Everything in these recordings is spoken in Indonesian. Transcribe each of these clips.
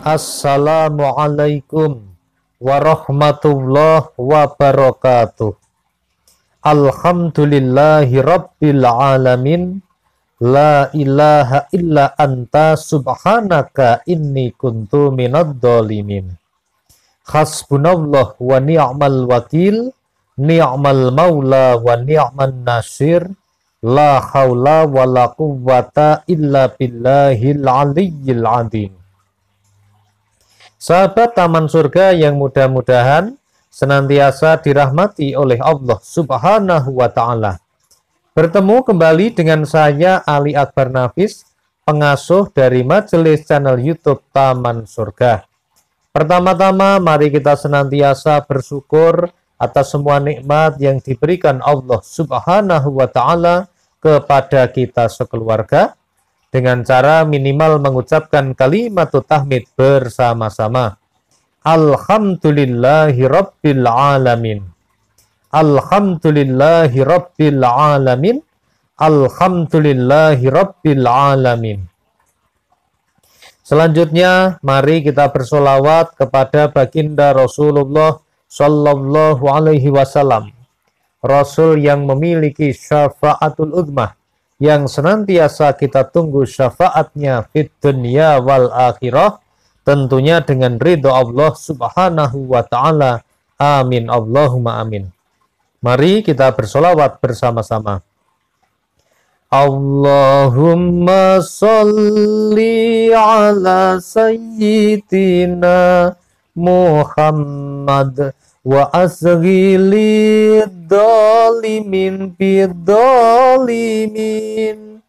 Assalamualaikum warahmatullahi wabarakatuh. Alhamdulillahi rabbil alamin. La ilaha illa anta subhanaka inni kuntu minad dolimin. Hasbunallah wa ni'mal wakil, ni'mal maula wa ni'mal nasir. La hawla wa la quwwata illa billahil aliyyil azim. Sahabat taman surga yang mudah-mudahan senantiasa dirahmati oleh Allah Subhanahu wa taala. Bertemu kembali dengan saya Ali Akbar Nafis, pengasuh dari majelis channel YouTube Taman Surga. Pertama-tama mari kita senantiasa bersyukur atas semua nikmat yang diberikan Allah Subhanahu wa taala kepada kita sekeluarga dengan cara minimal mengucapkan kalimat tahmid bersama-sama. Alhamdulillahi Rabbil Alamin. Alhamdulillahi Rabbil Alamin. Alhamdulillahi Rabbil Alamin. Selanjutnya, mari kita bersolawat kepada baginda Rasulullah Sallallahu Alaihi Wasallam, Rasul yang memiliki syafaatul udmah, yang senantiasa kita tunggu syafaatnya fit dunia wal akhirah tentunya dengan ridho Allah subhanahu wa ta'ala amin Allahumma amin mari kita bersolawat bersama-sama Allahumma salli ala sayyidina Muhammad wa asghili dalimin fi dhalimin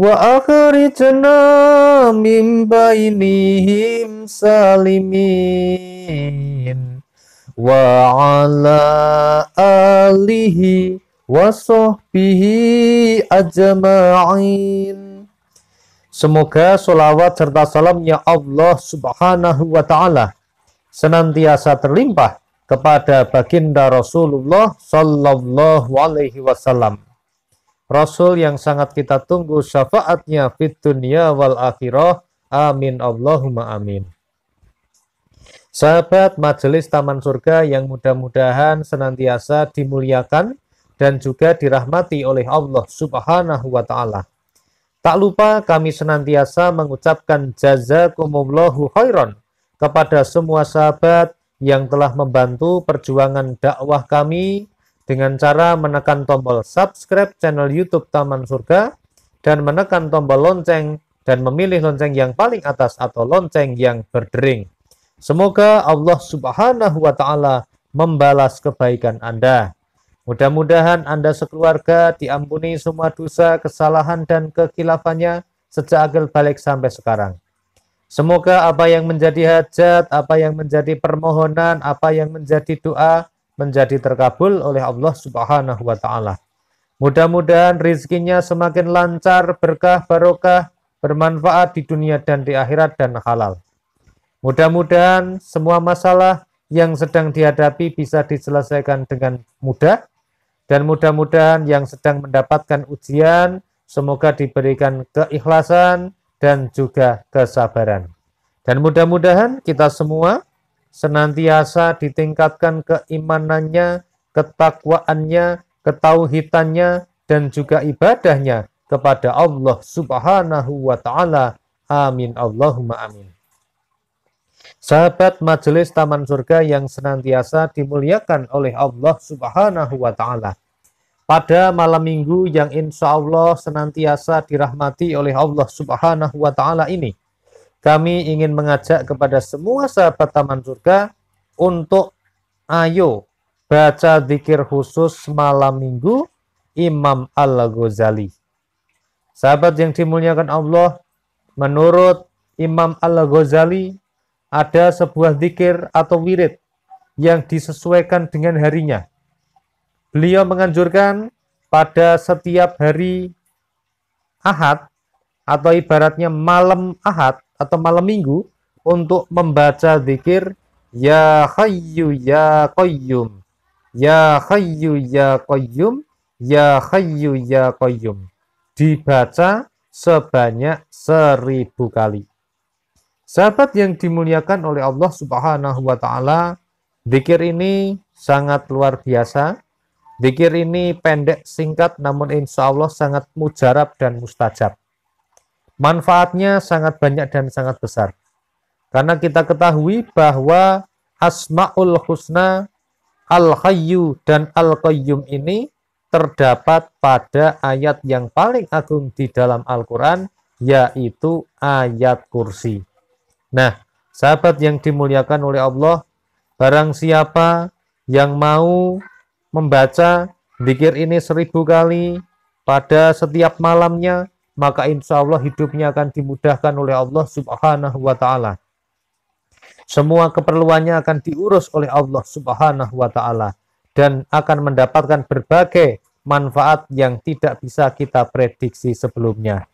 wa akhrijna min bainihim salimin wa ala alihi wa sahbihi ajma'in Semoga sholawat serta salamnya Allah subhanahu wa ta'ala senantiasa terlimpah kepada baginda Rasulullah Sallallahu Alaihi Wasallam. Rasul yang sangat kita tunggu syafaatnya fit dunia wal akhirah. Amin Allahumma amin. Sahabat Majelis Taman Surga yang mudah-mudahan senantiasa dimuliakan dan juga dirahmati oleh Allah Subhanahu wa taala. Tak lupa kami senantiasa mengucapkan jazakumullahu khairan kepada semua sahabat yang telah membantu perjuangan dakwah kami dengan cara menekan tombol subscribe channel YouTube Taman Surga dan menekan tombol lonceng dan memilih lonceng yang paling atas atau lonceng yang berdering. Semoga Allah Subhanahu wa taala membalas kebaikan Anda. Mudah-mudahan Anda sekeluarga diampuni semua dosa, kesalahan dan kekilafannya sejak akil balik sampai sekarang. Semoga apa yang menjadi hajat, apa yang menjadi permohonan, apa yang menjadi doa menjadi terkabul oleh Allah Subhanahu wa taala. Mudah-mudahan rizkinya semakin lancar, berkah, barokah, bermanfaat di dunia dan di akhirat dan halal. Mudah-mudahan semua masalah yang sedang dihadapi bisa diselesaikan dengan mudah dan mudah-mudahan yang sedang mendapatkan ujian semoga diberikan keikhlasan, dan juga kesabaran. Dan mudah-mudahan kita semua senantiasa ditingkatkan keimanannya, ketakwaannya, ketauhidannya, dan juga ibadahnya kepada Allah subhanahu wa ta'ala. Amin. Allahumma amin. Sahabat majelis Taman Surga yang senantiasa dimuliakan oleh Allah subhanahu wa ta'ala pada malam minggu yang insya Allah senantiasa dirahmati oleh Allah subhanahu wa ta'ala ini. Kami ingin mengajak kepada semua sahabat Taman Surga untuk ayo baca zikir khusus malam minggu Imam Al-Ghazali. Sahabat yang dimuliakan Allah, menurut Imam Al-Ghazali, ada sebuah zikir atau wirid yang disesuaikan dengan harinya. Beliau menganjurkan pada setiap hari Ahad atau ibaratnya malam Ahad atau malam Minggu untuk membaca zikir Ya Hayyu Ya Qayyum Ya Hayyu Ya Qayyum Ya Hayyu Ya Qayyum dibaca sebanyak seribu kali. Sahabat yang dimuliakan oleh Allah Subhanahu wa taala, zikir ini sangat luar biasa Dikir ini pendek, singkat, namun insya Allah sangat mujarab dan mustajab. Manfaatnya sangat banyak dan sangat besar. Karena kita ketahui bahwa Asma'ul Husna, Al-Hayyu, dan Al-Qayyum ini terdapat pada ayat yang paling agung di dalam Al-Quran, yaitu ayat kursi. Nah, sahabat yang dimuliakan oleh Allah, barang siapa yang mau membaca zikir ini seribu kali pada setiap malamnya, maka insya Allah hidupnya akan dimudahkan oleh Allah Subhanahu wa Ta'ala. Semua keperluannya akan diurus oleh Allah Subhanahu wa Ta'ala dan akan mendapatkan berbagai manfaat yang tidak bisa kita prediksi sebelumnya.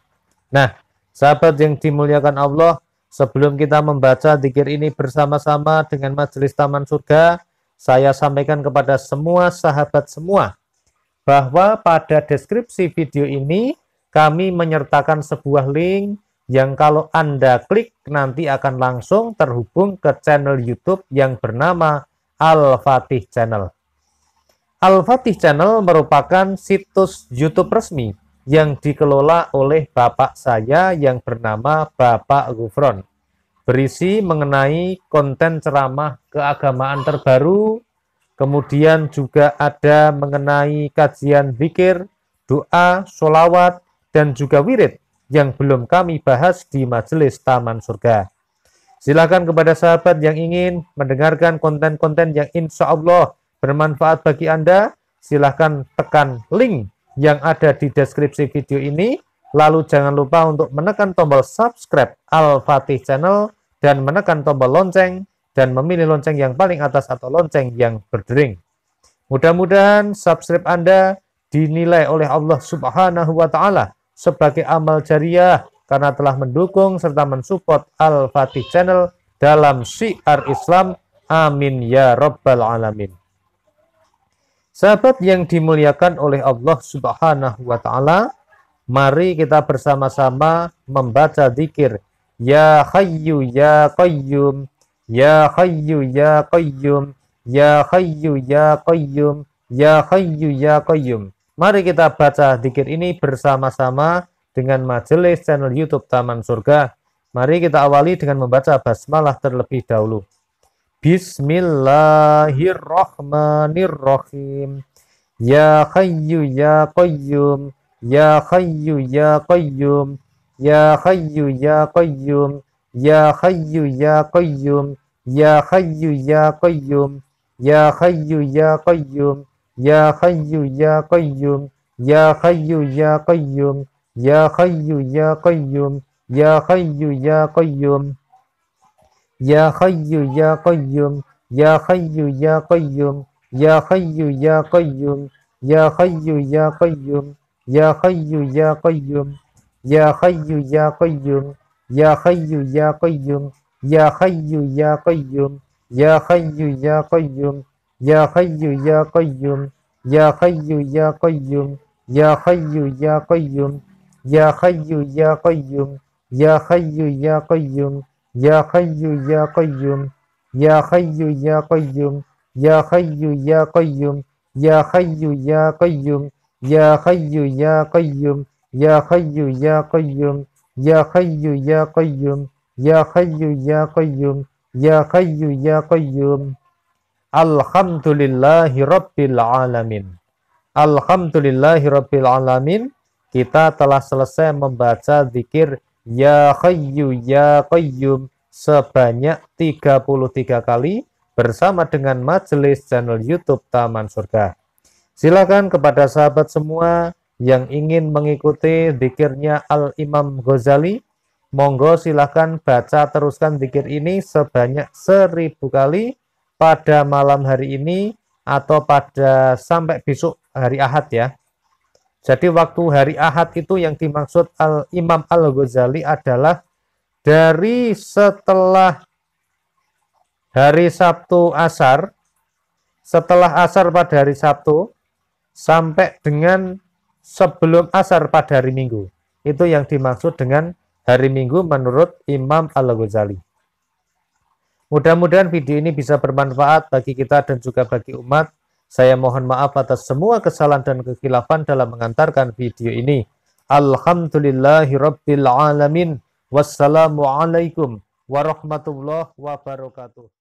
Nah, sahabat yang dimuliakan Allah, sebelum kita membaca zikir ini bersama-sama dengan majelis Taman Surga, saya sampaikan kepada semua sahabat semua bahwa pada deskripsi video ini kami menyertakan sebuah link yang kalau Anda klik nanti akan langsung terhubung ke channel YouTube yang bernama Al-Fatih Channel. Al-Fatih Channel merupakan situs YouTube resmi yang dikelola oleh bapak saya yang bernama Bapak Gufron berisi mengenai konten ceramah keagamaan terbaru, kemudian juga ada mengenai kajian zikir, doa, solawat, dan juga wirid yang belum kami bahas di majelis Taman Surga. Silakan kepada sahabat yang ingin mendengarkan konten-konten yang insya Allah bermanfaat bagi Anda, silakan tekan link yang ada di deskripsi video ini. Lalu jangan lupa untuk menekan tombol subscribe Al-Fatih Channel dan menekan tombol lonceng dan memilih lonceng yang paling atas atau lonceng yang berdering. Mudah-mudahan subscribe Anda dinilai oleh Allah Subhanahu wa taala sebagai amal jariah karena telah mendukung serta mensupport Al-Fatih Channel dalam syiar Islam. Amin ya rabbal alamin. Sahabat yang dimuliakan oleh Allah Subhanahu wa taala, mari kita bersama-sama membaca zikir Ya Hayyu Ya Qayyum Ya Hayyu Ya Qayyum Ya Hayyu Ya Qayyum Ya Hayyu Ya Qayyum Mari kita baca dikir ini bersama-sama dengan majelis channel YouTube Taman Surga. Mari kita awali dengan membaca basmalah terlebih dahulu. Bismillahirrahmanirrahim. Ya Hayyu Ya Qayyum Ya Hayyu Ya Qayyum Ya Hayyu Ya Qayyum Ya Hayyu Ya Qayyum Ya Hayyu Ya Qayyum Ya Hayyu Ya Qayyum Ya Hayyu Ya Qayyum Ya Hayyu Ya Qayyum Ya Hayyu Ya Qayyum Ya Hayyu Ya Qayyum Ya Hayyu Ya Qayyum Ya Hayyu Ya Qayyum Ya Hayyu Ya Qayyum Ya Hayyu Ya Qayyum Ya Hayyu Ya Qayyum Ya Hayyu Ya Qayyum Ya Hayyu Ya Qayyum Ya Hayyu Ya Qayyum Ya Hayyu Ya Qayyum Ya Hayyu Ya Qayyum Ya Hayyu Ya Qayyum Ya Hayyu Ya Qayyum Ya Hayyu Ya Qayyum Ya Hayyu Ya Qayyum Ya Hayyu Ya Qayyum Ya Hayyu Ya Qayyum Ya Hayyu Ya Qayyum Ya Hayyu Ya Qayyum Ya Hayyu Ya Qayyum Ya Hayyu Ya Qayyum Ya Hayyu Ya Qayyum Ya Hayyu Ya Qayyum Ya Hayyu Ya Qayyum Alhamdulillahi Rabbil Alamin Alhamdulillahi Rabbil Alamin kita telah selesai membaca zikir Ya Hayyu Ya Qayyum sebanyak 33 kali bersama dengan majelis channel YouTube Taman Surga. Silakan kepada sahabat semua yang ingin mengikuti dikirnya Al-Imam Ghazali, monggo silahkan baca teruskan dikir ini sebanyak seribu kali pada malam hari ini atau pada sampai besok hari Ahad ya. Jadi waktu hari Ahad itu yang dimaksud Al-Imam Al-Ghazali adalah dari setelah hari Sabtu Asar, setelah Asar pada hari Sabtu, sampai dengan sebelum asar pada hari Minggu. Itu yang dimaksud dengan hari Minggu menurut Imam Al-Ghazali. Mudah-mudahan video ini bisa bermanfaat bagi kita dan juga bagi umat. Saya mohon maaf atas semua kesalahan dan kekhilafan dalam mengantarkan video ini. Alhamdulillahirrabbilalamin. Wassalamualaikum warahmatullahi wabarakatuh.